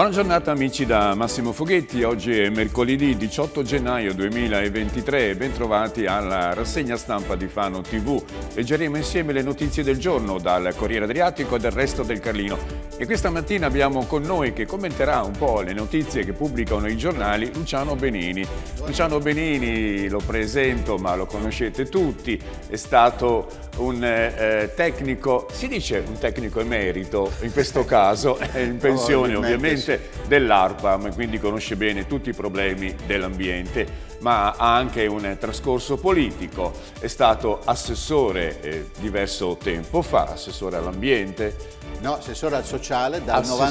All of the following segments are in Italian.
Buona giornata amici da Massimo Foghetti, oggi è mercoledì 18 gennaio 2023 bentrovati alla rassegna stampa di Fano TV. Leggeremo insieme le notizie del giorno dal Corriere Adriatico e dal resto del Carlino. E questa mattina abbiamo con noi che commenterà un po' le notizie che pubblicano i giornali Luciano Benini. Luciano Benini lo presento ma lo conoscete tutti, è stato un eh, tecnico, si dice un tecnico emerito in questo caso, è in pensione ovviamente dell'ARPAM, quindi conosce bene tutti i problemi dell'ambiente ma ha anche un trascorso politico. È stato assessore eh, diverso tempo fa, assessore all'ambiente. No, assessore al sociale dal assessore,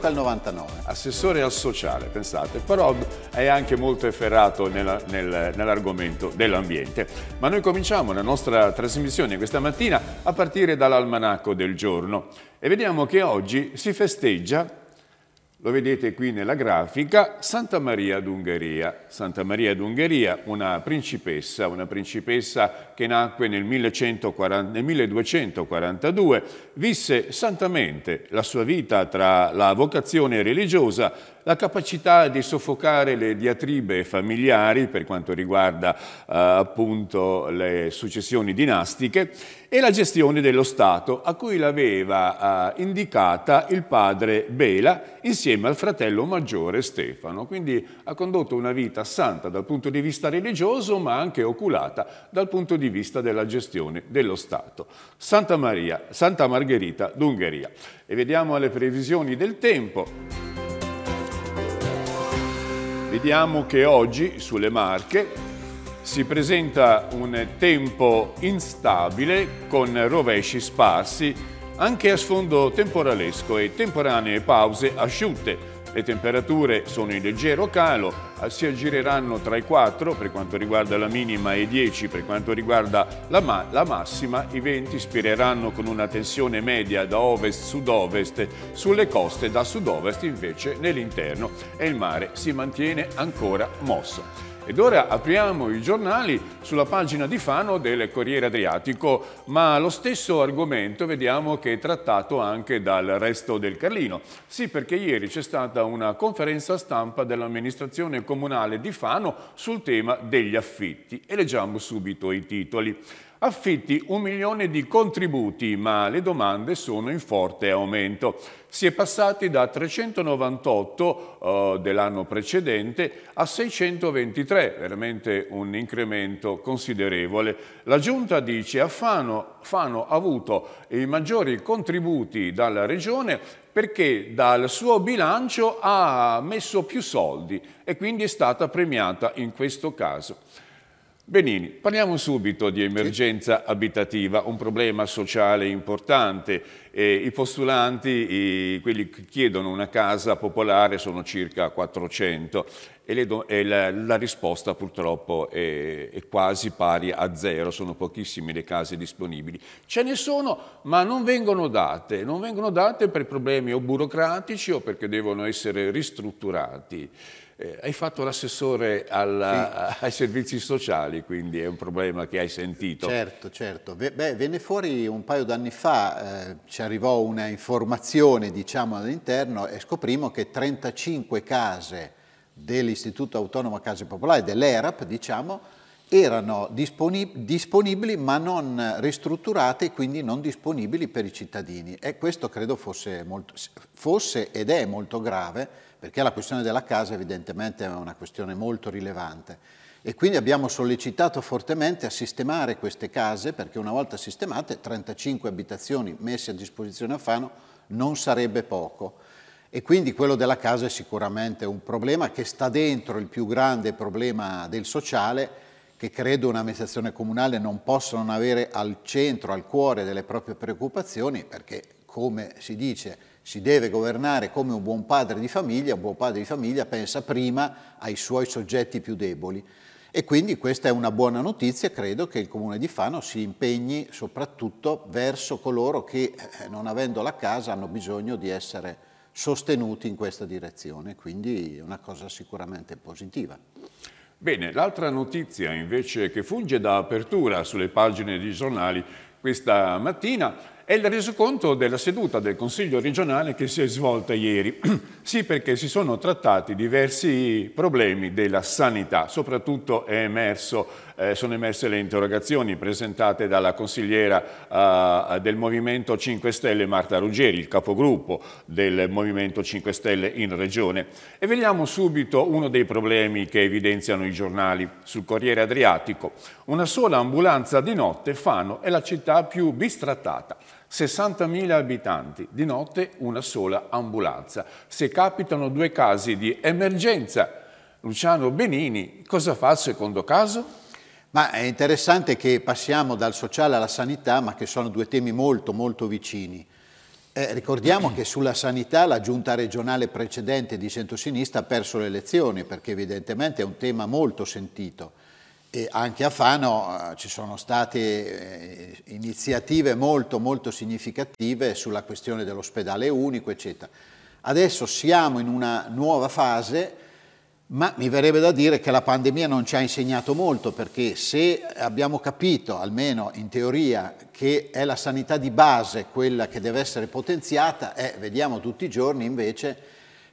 95 al 99. Assessore al sociale, pensate, però è anche molto efferato nella, nel, nell'argomento dell'ambiente. Ma noi cominciamo la nostra trasmissione questa mattina a partire dall'almanacco del giorno e vediamo che oggi si festeggia lo vedete qui nella grafica, Santa Maria d'Ungheria. Santa Maria d'Ungheria, una principessa, una principessa che nacque nel, 1140, nel 1242, visse santamente la sua vita tra la vocazione religiosa la capacità di soffocare le diatribe familiari per quanto riguarda eh, appunto le successioni dinastiche e la gestione dello Stato a cui l'aveva eh, indicata il padre Bela insieme al fratello maggiore Stefano. Quindi ha condotto una vita santa dal punto di vista religioso ma anche oculata dal punto di vista della gestione dello Stato. Santa Maria, Santa Margherita d'Ungheria. E vediamo le previsioni del tempo. Vediamo che oggi sulle Marche si presenta un tempo instabile con rovesci sparsi anche a sfondo temporalesco e temporanee pause asciutte le temperature sono in leggero calo, si aggireranno tra i 4 per quanto riguarda la minima e i 10 per quanto riguarda la, ma la massima. I venti spireranno con una tensione media da ovest-sud-ovest sulle coste, da sud-ovest invece nell'interno e il mare si mantiene ancora mosso. Ed ora apriamo i giornali sulla pagina di Fano del Corriere Adriatico, ma lo stesso argomento vediamo che è trattato anche dal resto del Carlino. Sì, perché ieri c'è stata una conferenza stampa dell'amministrazione comunale di Fano sul tema degli affitti e leggiamo subito i titoli affitti un milione di contributi, ma le domande sono in forte aumento. Si è passati da 398 eh, dell'anno precedente a 623, veramente un incremento considerevole. La Giunta dice che Fano, Fano ha avuto i maggiori contributi dalla Regione perché dal suo bilancio ha messo più soldi e quindi è stata premiata in questo caso. Benini, parliamo subito di emergenza abitativa, un problema sociale importante. Eh, I postulanti, i, quelli che chiedono una casa popolare, sono circa 400 e, do, e la, la, risposta purtroppo è, è, quasi pari a zero, sono pochissime le case disponibili. Ce ne sono, ma non vengono date, non vengono date per problemi o burocratici o perché devono essere ristrutturati. Eh, hai fatto l'assessore sì. ai servizi sociali, quindi è un problema che hai sentito. Certo, certo. Beh, venne fuori un paio d'anni fa, eh, ci arrivò una informazione diciamo, all'interno e scoprimo che 35 case dell'Istituto Autonomo Case Popolari, dell'ERAP, diciamo, erano disponib disponibili ma non ristrutturate e quindi non disponibili per i cittadini. E questo credo fosse, molto, fosse ed è molto grave perché la questione della casa evidentemente è una questione molto rilevante e quindi abbiamo sollecitato fortemente a sistemare queste case perché una volta sistemate 35 abitazioni messe a disposizione a Fano non sarebbe poco e quindi quello della casa è sicuramente un problema che sta dentro il più grande problema del sociale, che credo un'amministrazione comunale non possa non avere al centro, al cuore delle proprie preoccupazioni, perché come si dice si deve governare come un buon padre di famiglia, un buon padre di famiglia pensa prima ai suoi soggetti più deboli. E quindi questa è una buona notizia, credo che il Comune di Fano si impegni soprattutto verso coloro che, eh, non avendo la casa, hanno bisogno di essere sostenuti in questa direzione, quindi è una cosa sicuramente positiva. Bene, l'altra notizia invece che funge da apertura sulle pagine dei giornali questa mattina è il resoconto della seduta del Consiglio regionale che si è svolta ieri. sì, perché si sono trattati diversi problemi della sanità, soprattutto è emerso eh, sono emerse le interrogazioni presentate dalla consigliera eh, del Movimento 5 Stelle Marta Ruggeri, il capogruppo del Movimento 5 Stelle in Regione. E vediamo subito uno dei problemi che evidenziano i giornali sul Corriere Adriatico. Una sola ambulanza di notte, Fano, è la città più bistrattata. 60.000 abitanti, di notte una sola ambulanza. Se capitano due casi di emergenza, Luciano Benini cosa fa al secondo caso? Ma è interessante che passiamo dal sociale alla sanità, ma che sono due temi molto molto vicini. Eh, ricordiamo che sulla sanità la giunta regionale precedente di centrosinistra ha perso le elezioni, perché evidentemente è un tema molto sentito. E anche a Fano eh, ci sono state eh, iniziative molto molto significative sulla questione dell'ospedale unico, eccetera. Adesso siamo in una nuova fase ma mi verrebbe da dire che la pandemia non ci ha insegnato molto perché se abbiamo capito, almeno in teoria, che è la sanità di base quella che deve essere potenziata, eh, vediamo tutti i giorni invece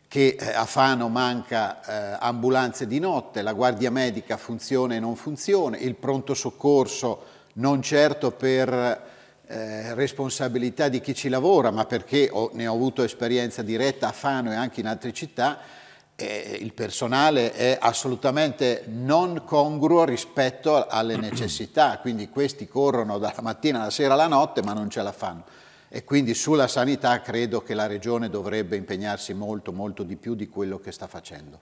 che eh, a Fano manca eh, ambulanze di notte, la guardia medica funziona e non funziona, il pronto soccorso non certo per eh, responsabilità di chi ci lavora, ma perché ho, ne ho avuto esperienza diretta a Fano e anche in altre città, eh, il personale è assolutamente non congruo rispetto alle necessità, quindi questi corrono dalla mattina alla sera alla notte ma non ce la fanno. E quindi sulla sanità credo che la Regione dovrebbe impegnarsi molto, molto di più di quello che sta facendo.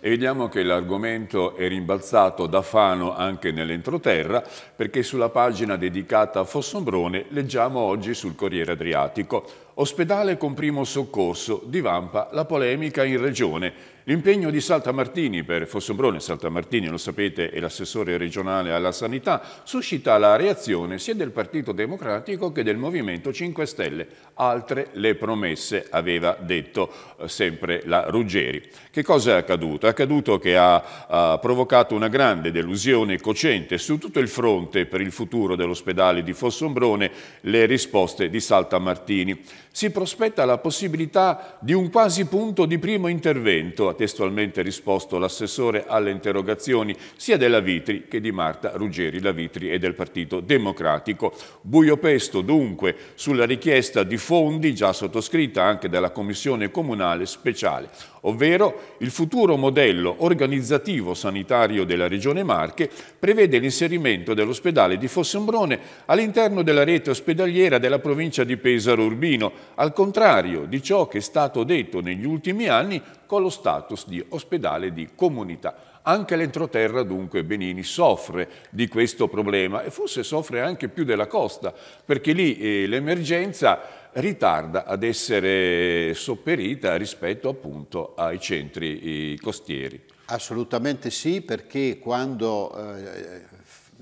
E vediamo che l'argomento è rimbalzato da Fano anche nell'entroterra, perché sulla pagina dedicata a Fossombrone leggiamo oggi sul Corriere Adriatico Ospedale con primo soccorso, divampa la polemica in regione. L'impegno di Saltamartini per Fossombrone, Saltamartini lo sapete è l'assessore regionale alla sanità, suscita la reazione sia del Partito Democratico che del Movimento 5 Stelle. Altre le promesse, aveva detto eh, sempre la Ruggeri. Che cosa è accaduto? È accaduto che ha, ha provocato una grande delusione cocente su tutto il fronte per il futuro dell'ospedale di Fossombrone le risposte di Saltamartini si prospetta la possibilità di un quasi punto di primo intervento, ha testualmente risposto l'assessore alle interrogazioni sia della Vitri che di Marta Ruggeri la Vitri e del Partito Democratico. Buio pesto dunque sulla richiesta di fondi già sottoscritta anche dalla Commissione Comunale Speciale, ovvero il futuro modello organizzativo sanitario della Regione Marche prevede l'inserimento dell'ospedale di Fossombrone all'interno della rete ospedaliera della provincia di Pesaro Urbino al contrario di ciò che è stato detto negli ultimi anni con lo status di ospedale di comunità. Anche l'entroterra dunque Benini soffre di questo problema e forse soffre anche più della costa perché lì eh, l'emergenza ritarda ad essere sopperita rispetto appunto ai centri costieri. Assolutamente sì perché quando eh,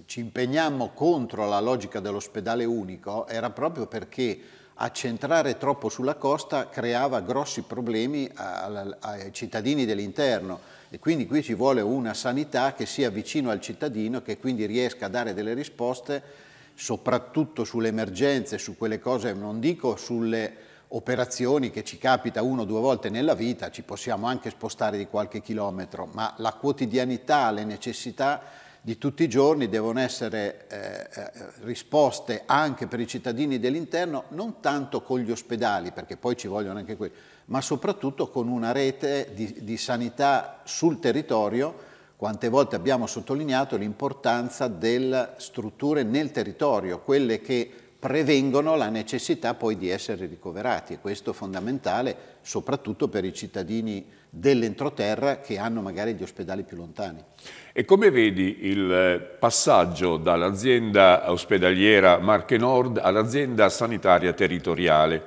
ci impegniamo contro la logica dell'ospedale unico era proprio perché a centrare troppo sulla costa creava grossi problemi ai cittadini dell'interno e quindi qui ci vuole una sanità che sia vicino al cittadino, che quindi riesca a dare delle risposte soprattutto sulle emergenze, su quelle cose, non dico sulle operazioni che ci capita uno o due volte nella vita, ci possiamo anche spostare di qualche chilometro, ma la quotidianità, le necessità di tutti i giorni devono essere eh, eh, risposte anche per i cittadini dell'interno, non tanto con gli ospedali, perché poi ci vogliono anche quelli, ma soprattutto con una rete di, di sanità sul territorio. Quante volte abbiamo sottolineato l'importanza delle strutture nel territorio, quelle che prevengono la necessità poi di essere ricoverati e questo è fondamentale soprattutto per i cittadini dell'entroterra che hanno magari gli ospedali più lontani. E come vedi il eh, passaggio dall'azienda ospedaliera Marche Nord all'azienda sanitaria territoriale?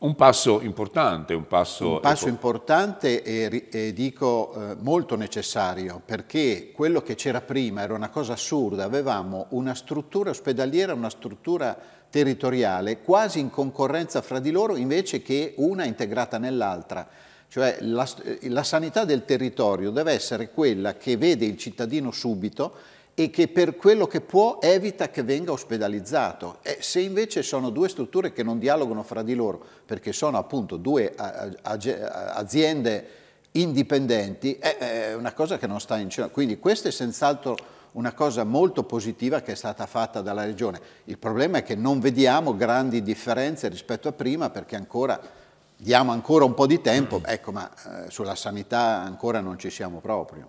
Un passo importante, un passo... Un passo importante e, e dico eh, molto necessario, perché quello che c'era prima era una cosa assurda, avevamo una struttura ospedaliera, una struttura territoriale quasi in concorrenza fra di loro invece che una integrata nell'altra cioè la, eh, la sanità del territorio deve essere quella che vede il cittadino subito e che per quello che può evita che venga ospedalizzato. E eh, se invece sono due strutture che non dialogano fra di loro, perché sono appunto due aziende indipendenti, eh, è una cosa che non sta in cielo. Quindi questa è senz'altro una cosa molto positiva che è stata fatta dalla Regione. Il problema è che non vediamo grandi differenze rispetto a prima perché ancora diamo ancora un po' di tempo, ecco, ma eh, sulla sanità ancora non ci siamo proprio.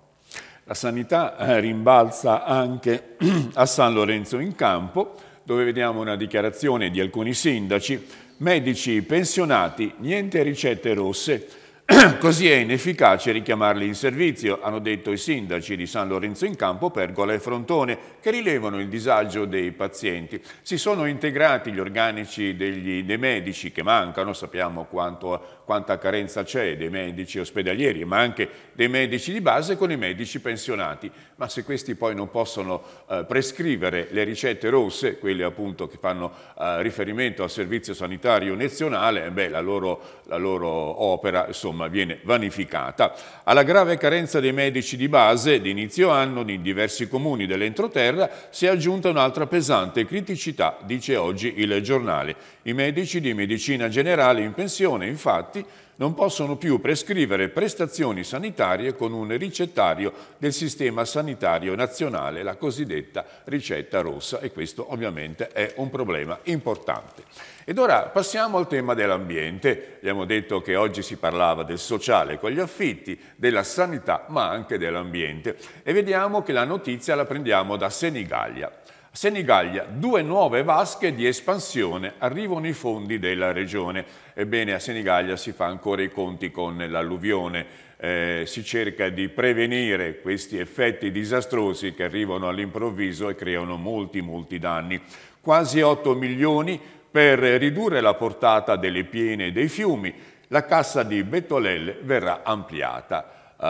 La sanità eh, rimbalza anche a San Lorenzo in Campo, dove vediamo una dichiarazione di alcuni sindaci, medici pensionati, niente ricette rosse, Così è inefficace richiamarli in servizio, hanno detto i sindaci di San Lorenzo in Campo, Pergola e Frontone, che rilevano il disagio dei pazienti. Si sono integrati gli organici degli, dei medici che mancano, sappiamo quanto, quanta carenza c'è dei medici ospedalieri, ma anche dei medici di base con i medici pensionati. Ma se questi poi non possono eh, prescrivere le ricette rosse, quelle appunto che fanno eh, riferimento al servizio sanitario nazionale, eh, beh, la loro, la loro opera insomma, insomma, viene vanificata. Alla grave carenza dei medici di base di inizio anno in diversi comuni dell'entroterra si è aggiunta un'altra pesante criticità, dice oggi il giornale. I medici di medicina generale in pensione, infatti, non possono più prescrivere prestazioni sanitarie con un ricettario del Sistema Sanitario Nazionale, la cosiddetta ricetta rossa, e questo ovviamente è un problema importante. Ed ora passiamo al tema dell'ambiente. Abbiamo detto che oggi si parlava del sociale con gli affitti, della sanità, ma anche dell'ambiente. E vediamo che la notizia la prendiamo da Senigallia. A Senigallia, due nuove vasche di espansione, arrivano i fondi della regione. Ebbene, a Senigallia si fa ancora i conti con l'alluvione. Eh, si cerca di prevenire questi effetti disastrosi che arrivano all'improvviso e creano molti, molti danni. Quasi 8 milioni per ridurre la portata delle piene e dei fiumi, la cassa di Bettolelle verrà ampliata. Uh,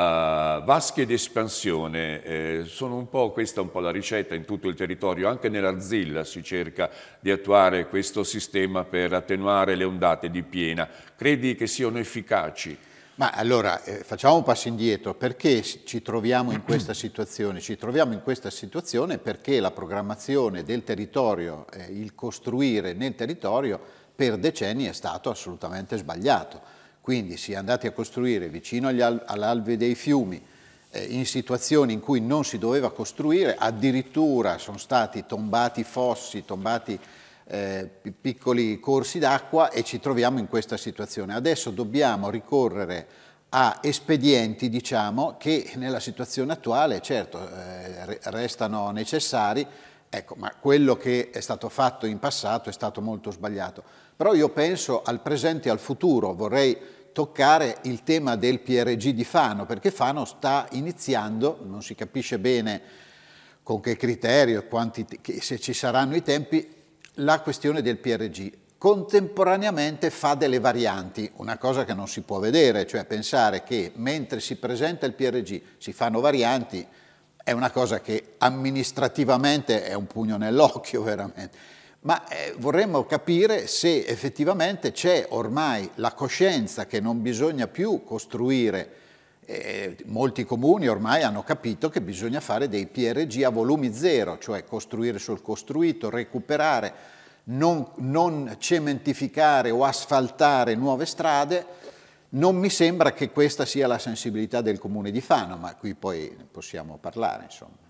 vasche d'espansione eh, sono un po', questa un po' la ricetta in tutto il territorio, anche nell'Arzilla si cerca di attuare questo sistema per attenuare le ondate di piena. Credi che siano efficaci? Ma allora eh, facciamo un passo indietro, perché ci troviamo in questa situazione? Ci troviamo in questa situazione perché la programmazione del territorio, eh, il costruire nel territorio per decenni è stato assolutamente sbagliato. Quindi si è andati a costruire vicino all'alve dei fiumi, eh, in situazioni in cui non si doveva costruire, addirittura sono stati tombati fossi, tombati eh, piccoli corsi d'acqua e ci troviamo in questa situazione. Adesso dobbiamo ricorrere a espedienti diciamo, che nella situazione attuale certo eh, restano necessari, ecco, ma quello che è stato fatto in passato è stato molto sbagliato. Però io penso al presente e al futuro, vorrei toccare il tema del PRG di Fano, perché Fano sta iniziando, non si capisce bene con che criterio, quanti, se ci saranno i tempi, la questione del PRG. Contemporaneamente fa delle varianti, una cosa che non si può vedere, cioè pensare che mentre si presenta il PRG si fanno varianti, è una cosa che amministrativamente è un pugno nell'occhio veramente, ma eh, vorremmo capire se effettivamente c'è ormai la coscienza che non bisogna più costruire eh, molti comuni ormai hanno capito che bisogna fare dei PRG a volumi zero, cioè costruire sul costruito, recuperare, non, non cementificare o asfaltare nuove strade. Non mi sembra che questa sia la sensibilità del comune di Fano, ma qui poi possiamo parlare. Insomma.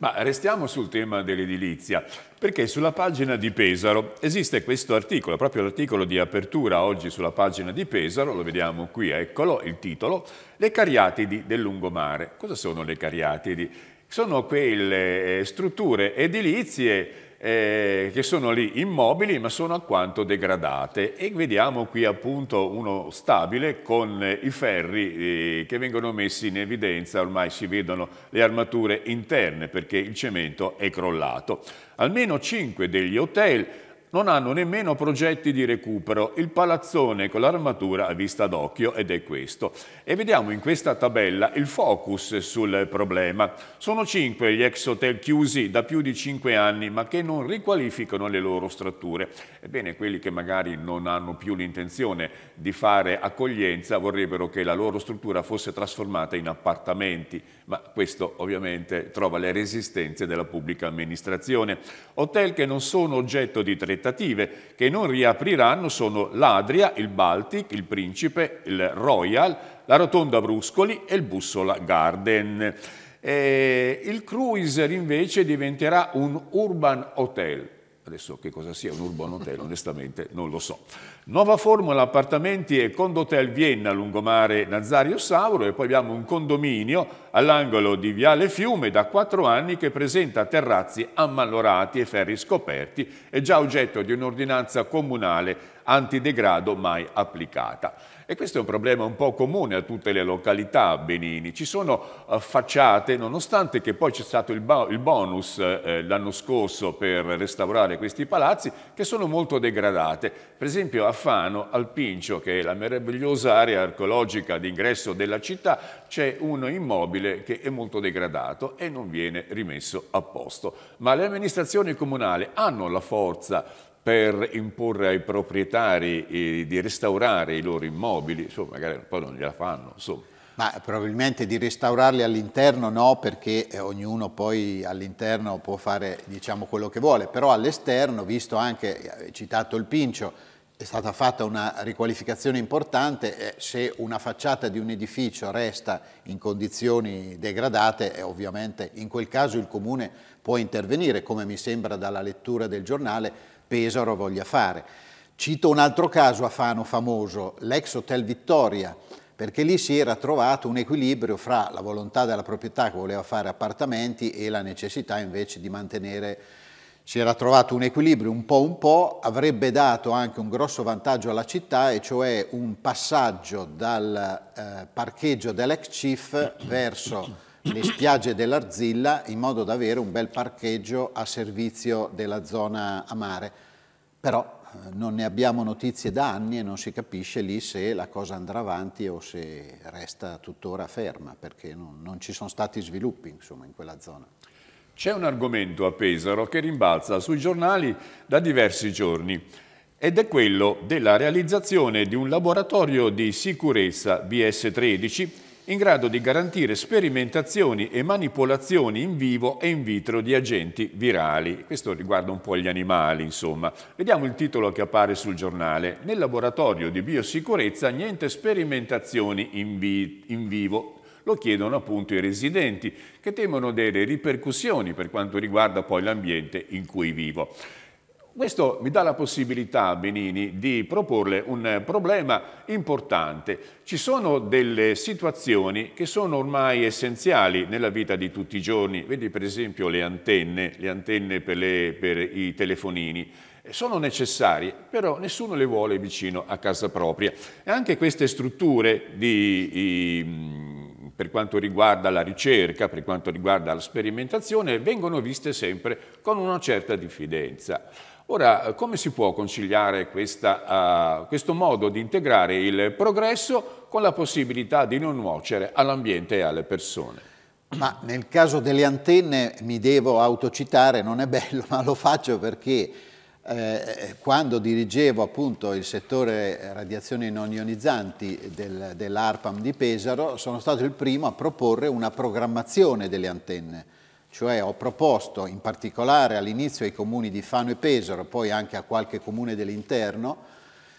Ma restiamo sul tema dell'edilizia, perché sulla pagina di Pesaro esiste questo articolo, proprio l'articolo di apertura oggi sulla pagina di Pesaro, lo vediamo qui, eccolo il titolo, Le cariatidi del lungomare. Cosa sono le cariatidi? Sono quelle eh, strutture edilizie eh, che sono lì immobili ma sono alquanto degradate e vediamo qui appunto uno stabile con eh, i ferri eh, che vengono messi in evidenza, ormai si vedono le armature interne perché il cemento è crollato. Almeno 5 degli hotel non hanno nemmeno progetti di recupero. Il palazzone con l'armatura a vista d'occhio ed è questo. E vediamo in questa tabella il focus sul problema. Sono cinque gli ex hotel chiusi da più di cinque anni ma che non riqualificano le loro strutture. Ebbene, quelli che magari non hanno più l'intenzione di fare accoglienza vorrebbero che la loro struttura fosse trasformata in appartamenti ma questo ovviamente trova le resistenze della pubblica amministrazione. Hotel che non sono oggetto di trattative, che non riapriranno sono l'Adria, il Baltic, il Principe, il Royal, la Rotonda Bruscoli e il Bussola Garden. E il cruiser invece diventerà un urban hotel, Adesso che cosa sia un urban hotel, onestamente non lo so. Nuova formula appartamenti e condotel Vienna lungomare Nazario Sauro e poi abbiamo un condominio all'angolo di Viale Fiume da quattro anni che presenta terrazzi ammalorati e ferri scoperti e già oggetto di un'ordinanza comunale antidegrado mai applicata. E questo è un problema un po' comune a tutte le località benini. Ci sono eh, facciate, nonostante che poi c'è stato il, bonus eh, l'anno scorso per restaurare questi palazzi, che sono molto degradate. Per esempio a Fano, al Pincio, che è la meravigliosa area archeologica d'ingresso della città, c'è un immobile che è molto degradato e non viene rimesso a posto. Ma le amministrazioni comunali hanno la forza per imporre ai proprietari di restaurare i loro immobili, insomma, magari poi non gliela fanno, insomma. Ma probabilmente di restaurarli all'interno no, perché eh, ognuno poi all'interno può fare diciamo, quello che vuole, però all'esterno, visto anche, eh, citato il Pincio, è stata fatta una riqualificazione importante, eh, se una facciata di un edificio resta in condizioni degradate, ovviamente in quel caso il Comune può intervenire, come mi sembra dalla lettura del giornale, Pesaro voglia fare. Cito un altro caso a Fano famoso, l'ex Hotel Vittoria, perché lì si era trovato un equilibrio fra la volontà della proprietà che voleva fare appartamenti e la necessità invece di mantenere si era trovato un equilibrio un po' un po', avrebbe dato anche un grosso vantaggio alla città, e cioè un passaggio dal eh, parcheggio dell'ex chief verso le spiagge dell'Arzilla, in modo da avere un bel parcheggio a servizio della zona a mare però eh, non ne abbiamo notizie da anni e non si capisce lì se la cosa andrà avanti o se resta tuttora ferma, perché non, non ci sono stati sviluppi insomma, in quella zona. C'è un argomento a Pesaro che rimbalza sui giornali da diversi giorni ed è quello della realizzazione di un laboratorio di sicurezza BS13 in grado di garantire sperimentazioni e manipolazioni in vivo e in vitro di agenti virali. Questo riguarda un po' gli animali, insomma. Vediamo il titolo che appare sul giornale. Nel laboratorio di biosicurezza niente sperimentazioni in, vi in vivo lo chiedono appunto i residenti, che temono delle ripercussioni per quanto riguarda poi l'ambiente in cui vivo. Questo mi dà la possibilità, Benini, di proporle un problema importante. Ci sono delle situazioni che sono ormai essenziali nella vita di tutti i giorni, vedi per esempio le antenne, le antenne per, le, per i telefonini, sono necessarie, però nessuno le vuole vicino a casa propria. E anche queste strutture di... I, per quanto riguarda la ricerca, per quanto riguarda la sperimentazione, vengono viste sempre con una certa diffidenza. Ora, come si può conciliare questa, uh, questo modo di integrare il progresso con la possibilità di non nuocere all'ambiente e alle persone? Ma nel caso delle antenne mi devo autocitare, non è bello, ma lo faccio perché eh, eh, quando dirigevo appunto il settore radiazioni non ionizzanti del, dell'ARPAM di Pesaro, sono stato il primo a proporre una programmazione delle antenne, cioè ho proposto in particolare all'inizio ai comuni di Fano e Pesaro, poi anche a qualche comune dell'interno,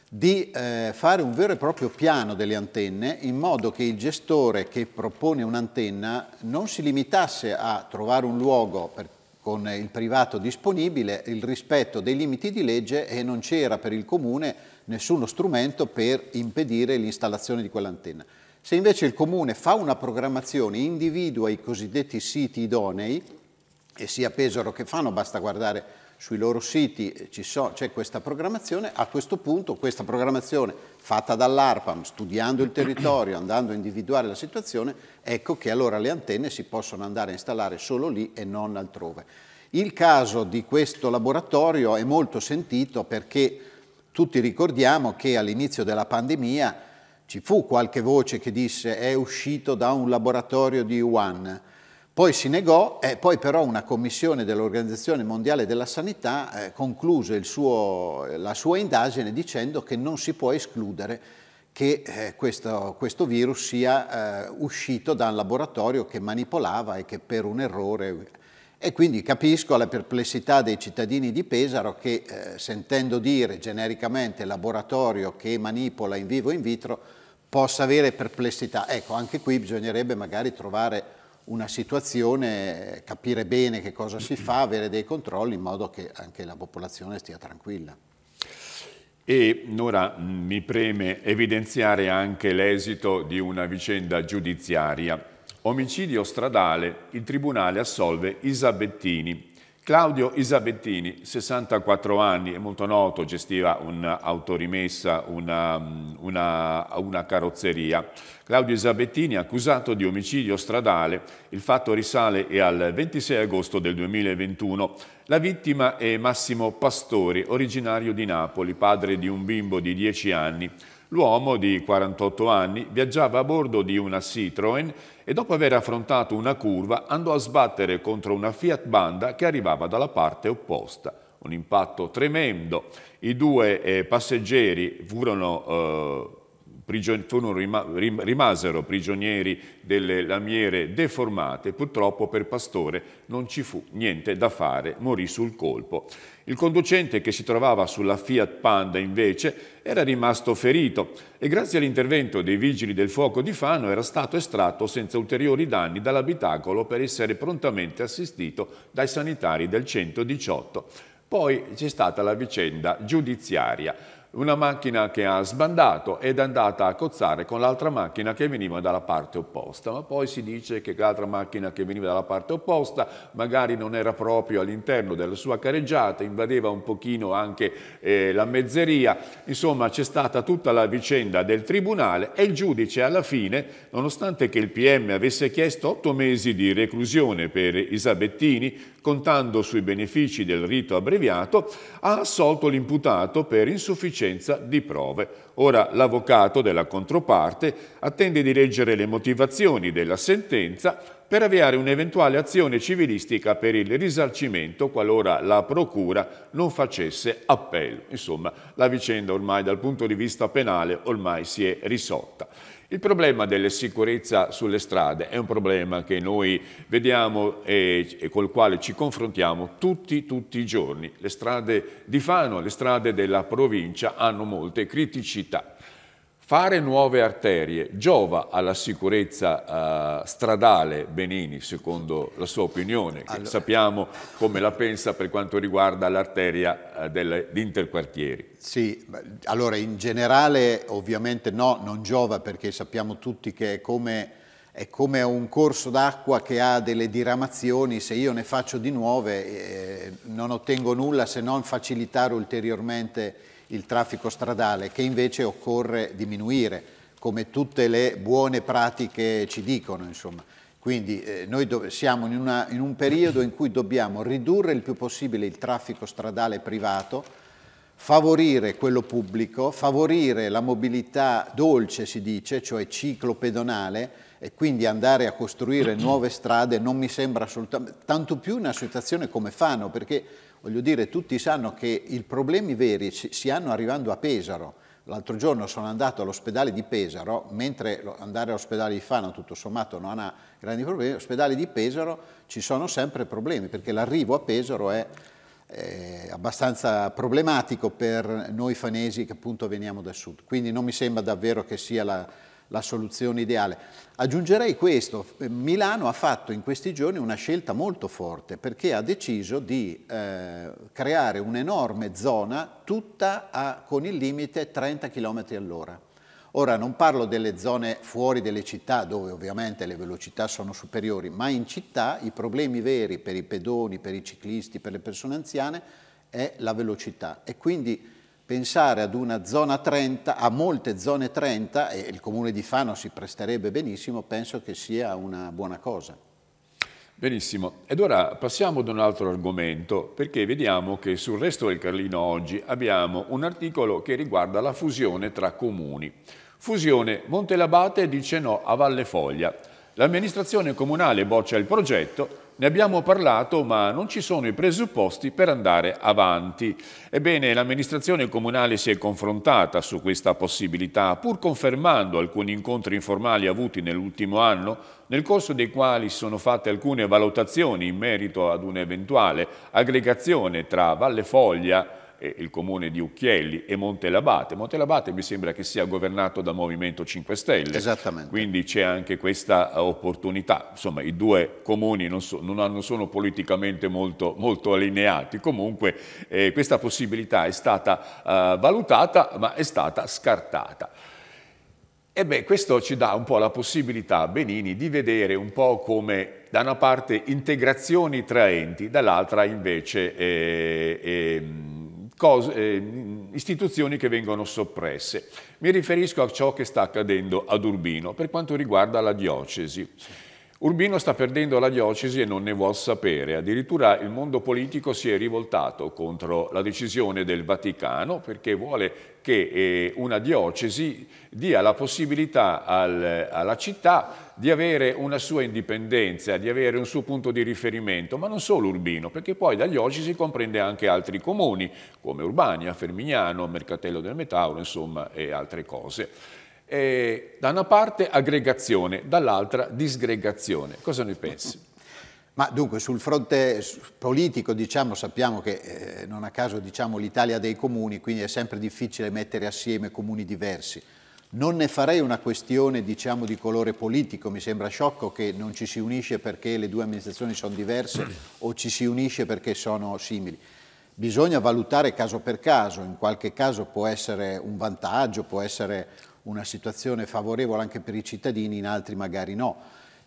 di eh, fare un vero e proprio piano delle antenne in modo che il gestore che propone un'antenna non si limitasse a trovare un luogo per con il privato disponibile, il rispetto dei limiti di legge e non c'era per il comune nessuno strumento per impedire l'installazione di quell'antenna. Se invece il comune fa una programmazione, individua i cosiddetti siti idonei, e sia Pesaro che Fano, basta guardare sui loro siti eh, so, c'è questa programmazione, a questo punto questa programmazione fatta dall'ARPAM, studiando il territorio, andando a individuare la situazione, ecco che allora le antenne si possono andare a installare solo lì e non altrove. Il caso di questo laboratorio è molto sentito perché tutti ricordiamo che all'inizio della pandemia ci fu qualche voce che disse è uscito da un laboratorio di Wuhan, poi si negò e eh, poi però una commissione dell'Organizzazione Mondiale della Sanità eh, concluse suo, la sua indagine dicendo che non si può escludere che eh, questo, questo, virus sia eh, uscito da un laboratorio che manipolava e che per un errore... Eh. E quindi capisco la perplessità dei cittadini di Pesaro che eh, sentendo dire genericamente laboratorio che manipola in vivo in vitro possa avere perplessità. Ecco, anche qui bisognerebbe magari trovare una situazione, capire bene che cosa si fa, avere dei controlli in modo che anche la popolazione stia tranquilla. E Nora mm, mi preme evidenziare anche l'esito di una vicenda giudiziaria. Omicidio stradale, il Tribunale assolve Isabettini, Claudio Isabettini, 64 anni, è molto noto, gestiva un'autorimessa, una, una, una, carrozzeria. Claudio Isabettini è accusato di omicidio stradale. Il fatto risale al 26 agosto del 2021. La vittima è Massimo Pastori, originario di Napoli, padre di un bimbo di 10 anni. L'uomo, di 48 anni, viaggiava a bordo di una Citroën e dopo aver affrontato una curva andò a sbattere contro una Fiat Banda che arrivava dalla parte opposta. Un impatto tremendo. I due eh, passeggeri furono... Eh, rimasero prigionieri delle lamiere deformate, purtroppo per Pastore non ci fu niente da fare, morì sul colpo. Il conducente che si trovava sulla Fiat Panda invece era rimasto ferito e grazie all'intervento dei vigili del fuoco di Fano era stato estratto senza ulteriori danni dall'abitacolo per essere prontamente assistito dai sanitari del 118. Poi c'è stata la vicenda giudiziaria. Una macchina che ha sbandato ed è andata a cozzare con l'altra macchina che veniva dalla parte opposta, ma poi si dice che l'altra macchina che veniva dalla parte opposta magari non era proprio all'interno della sua careggiata, invadeva un pochino anche eh, la mezzeria, insomma c'è stata tutta la vicenda del tribunale e il giudice alla fine, nonostante che il PM avesse chiesto otto mesi di reclusione per Isabettini, contando sui benefici del rito abbreviato, ha assolto l'imputato per insufficienza di prove. Ora l'avvocato della controparte attende di leggere le motivazioni della sentenza per avviare un'eventuale azione civilistica per il risarcimento qualora la Procura non facesse appello. Insomma, la vicenda ormai dal punto di vista penale ormai si è risolta. Il problema della sicurezza sulle strade è un problema che noi vediamo e, col quale ci confrontiamo tutti, tutti i giorni. Le strade di Fano, le strade della provincia hanno molte criticità. Fare nuove arterie giova alla sicurezza uh, stradale Benini, secondo la sua opinione, che allora. sappiamo come la pensa per quanto riguarda l'arteria uh, eh, degli interquartieri. Sì, allora in generale ovviamente no, non giova perché sappiamo tutti che è come, è come un corso d'acqua che ha delle diramazioni, se io ne faccio di nuove eh, non ottengo nulla se non facilitare ulteriormente il traffico stradale, che invece occorre diminuire, come tutte le buone pratiche ci dicono. Insomma. Quindi eh, noi siamo in, una, in un periodo in cui dobbiamo ridurre il più possibile il traffico stradale privato, favorire quello pubblico, favorire la mobilità dolce, si dice, cioè ciclo pedonale, e quindi andare a costruire nuove strade non mi sembra assolutamente, tanto più in una situazione come Fano, perché voglio dire, tutti sanno che i problemi veri si hanno arrivando a Pesaro. L'altro giorno sono andato all'ospedale di Pesaro, mentre andare all'ospedale di Fano tutto sommato non ha grandi problemi, all'ospedale di Pesaro ci sono sempre problemi perché l'arrivo a Pesaro è eh, abbastanza problematico per noi fanesi che appunto veniamo dal sud. Quindi non mi sembra davvero che sia la, la soluzione ideale. Aggiungerei questo, eh, Milano ha fatto in questi giorni una scelta molto forte perché ha deciso di eh, creare un'enorme zona tutta a, con il limite 30 km all'ora. Ora non parlo delle zone fuori delle città dove ovviamente le velocità sono superiori, ma in città i problemi veri per i pedoni, per i ciclisti, per le persone anziane è la velocità e quindi pensare ad una zona 30, a molte zone 30, e il comune di Fano si presterebbe benissimo, penso che sia una buona cosa. Benissimo, ed ora passiamo ad un altro argomento, perché vediamo che sul resto del Carlino oggi abbiamo un articolo che riguarda la fusione tra comuni. Fusione, Monte Labate dice no a Valle Foglia. L'amministrazione comunale boccia il progetto, ne abbiamo parlato, ma non ci sono i presupposti per andare avanti. Ebbene, l'amministrazione comunale si è confrontata su questa possibilità, pur confermando alcuni incontri informali avuti nell'ultimo anno, nel corso dei quali si sono fatte alcune valutazioni in merito ad un'eventuale aggregazione tra Valle Foglia il comune di Ucchielli e Montelabate. Montelabate mi sembra che sia governato dal Movimento 5 Stelle. Esattamente. Quindi c'è anche questa eh, opportunità. Insomma, i due comuni non, so, non hanno, sono politicamente molto, molto allineati. Comunque eh, questa possibilità è stata eh, valutata ma è stata scartata. E beh, questo ci dà un po' la possibilità, Benini, di vedere un po' come da una parte integrazioni tra enti, dall'altra invece eh, eh, cose, eh, istituzioni che vengono soppresse. Mi riferisco a ciò che sta accadendo ad Urbino per quanto riguarda la diocesi. Urbino sta perdendo la diocesi e non ne vuol sapere. Addirittura il mondo politico si è rivoltato contro la decisione del Vaticano perché vuole che eh, una diocesi dia la possibilità al, alla città di avere una sua indipendenza, di avere un suo punto di riferimento, ma non solo urbino, perché poi dagli oggi si comprende anche altri comuni, come Urbania, Fermignano, Mercatello del Metauro, insomma, e altre cose. E, da una parte aggregazione, dall'altra disgregazione. Cosa ne pensi? Ma dunque sul fronte politico diciamo, sappiamo che eh, non a caso diciamo, l'Italia dei comuni, quindi è sempre difficile mettere assieme comuni diversi. Non ne farei una questione diciamo, di colore politico, mi sembra sciocco che non ci si unisce perché le due amministrazioni sono diverse o ci si unisce perché sono simili. Bisogna valutare caso per caso, in qualche caso può essere un vantaggio, può essere una situazione favorevole anche per i cittadini, in altri magari no.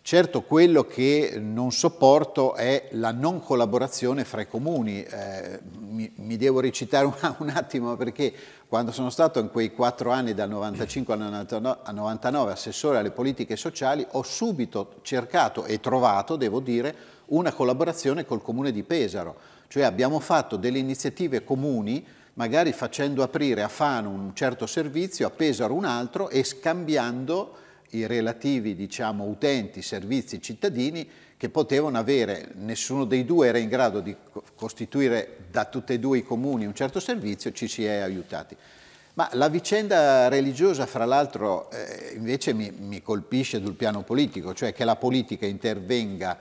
Certo quello che non sopporto è la non collaborazione fra i comuni, eh, mi, mi, devo recitare un, un, attimo perché quando sono stato in quei quattro anni dal 95 al 99, al 99 assessore alle politiche sociali ho subito cercato e trovato, devo dire, una collaborazione col comune di Pesaro, cioè abbiamo fatto delle iniziative comuni magari facendo aprire a Fano un certo servizio, a Pesaro un altro e scambiando i relativi diciamo, utenti, servizi, cittadini che potevano avere, nessuno dei due era in grado di costituire da tutti e due i comuni un certo servizio, ci si è aiutati. Ma la vicenda religiosa, fra l'altro, eh, invece mi, mi, colpisce sul piano politico, cioè che la politica intervenga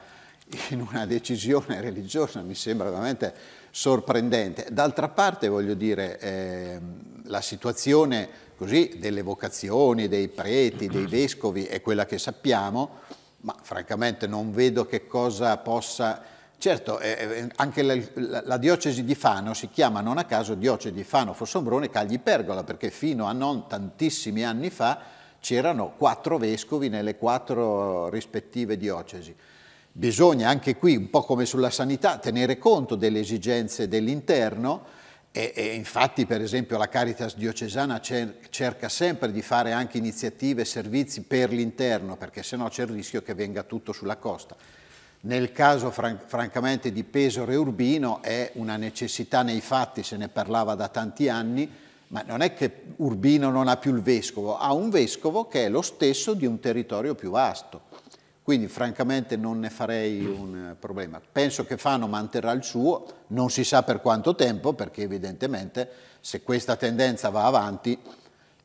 in una decisione religiosa mi sembra veramente sorprendente. D'altra parte, voglio dire, eh, la situazione così delle vocazioni, dei preti, dei vescovi è quella che sappiamo, ma francamente non vedo che cosa possa... Certo, eh, eh, anche la, la, la, diocesi di Fano si chiama non a caso diocesi di Fano Fossombrone Cagli Pergola, perché fino a non tantissimi anni fa c'erano quattro vescovi nelle quattro rispettive diocesi. Bisogna anche qui, un po' come sulla sanità, tenere conto delle esigenze dell'interno, e, e infatti, per esempio, la Caritas diocesana cer cerca sempre di fare anche iniziative e servizi per l'interno, perché sennò c'è il rischio che venga tutto sulla costa. Nel caso, fran francamente, di Pesore Urbino è una necessità nei fatti, se ne parlava da tanti anni, ma non è che Urbino non ha più il vescovo, ha un vescovo che è lo stesso di un territorio più vasto. Quindi francamente non ne farei un problema. Penso che Fano manterrà il suo, non si sa per quanto tempo, perché evidentemente se questa tendenza va avanti,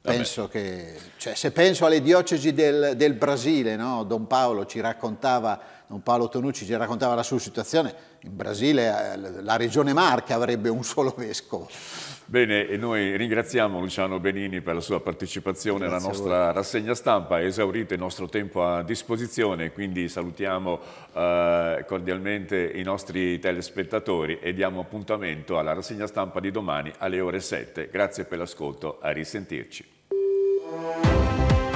penso che, cioè, se penso alle diocesi del, del Brasile, no? Don Paolo ci raccontava, Don Paolo Tonucci ci raccontava la sua situazione, in Brasile eh, la regione Marche avrebbe un solo vescovo. Bene, e noi ringraziamo Luciano Benini per la sua partecipazione Grazie alla nostra rassegna stampa, è esaurito il nostro tempo a disposizione, quindi salutiamo eh, cordialmente i nostri telespettatori e diamo appuntamento alla rassegna stampa di domani alle ore 7. Grazie per l'ascolto, a risentirci.